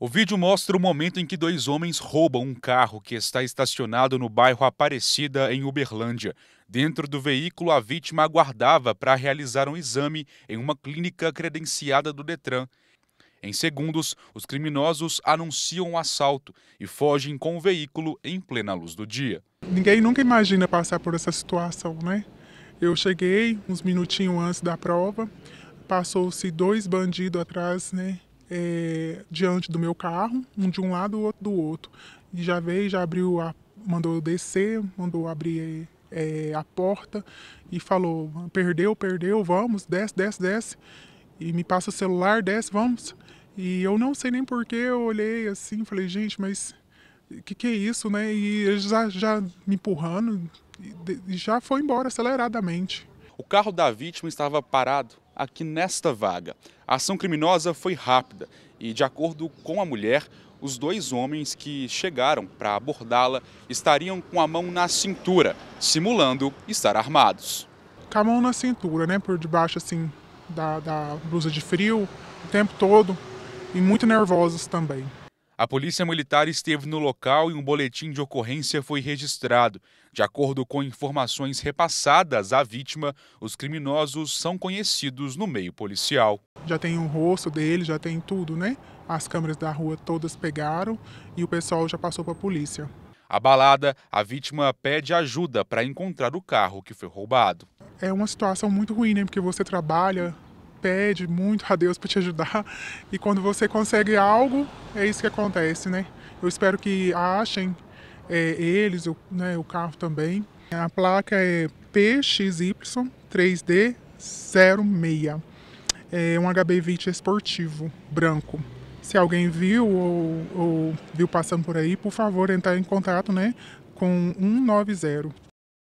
O vídeo mostra o momento em que dois homens roubam um carro que está estacionado no bairro Aparecida, em Uberlândia. Dentro do veículo, a vítima aguardava para realizar um exame em uma clínica credenciada do Detran. Em segundos, os criminosos anunciam o um assalto e fogem com o veículo em plena luz do dia. Ninguém nunca imagina passar por essa situação, né? Eu cheguei uns minutinhos antes da prova, passou-se dois bandidos atrás, né? é, diante do meu carro, um de um lado, o outro do outro. E já veio, já abriu, a, mandou descer, mandou abrir é, a porta e falou: perdeu, perdeu, vamos, desce, desce, desce. E me passa o celular, desce, vamos. E eu não sei nem porquê, eu olhei assim, falei: gente, mas o que, que é isso, né? E eles já, já me empurrando, e já foi embora aceleradamente. O carro da vítima estava parado aqui nesta vaga. A ação criminosa foi rápida e, de acordo com a mulher, os dois homens que chegaram para abordá-la estariam com a mão na cintura, simulando estar armados. Com a mão na cintura, né? Por debaixo, assim, da, da blusa de frio, o tempo todo, e muito nervosos também. A polícia militar esteve no local e um boletim de ocorrência foi registrado. De acordo com informações repassadas à vítima, os criminosos são conhecidos no meio policial. Já tem o rosto dele, já tem tudo, né? As câmeras da rua todas pegaram e o pessoal já passou para a polícia. Abalada, a vítima pede ajuda para encontrar o carro que foi roubado. É uma situação muito ruim, né? Porque você trabalha pede muito a Deus para te ajudar e quando você consegue algo, é isso que acontece, né? Eu espero que achem é, eles, o, né, o carro também. A placa é PXY3D06. É um HB20 esportivo, branco. Se alguém viu ou, ou viu passando por aí, por favor, entrar em contato né, com 190.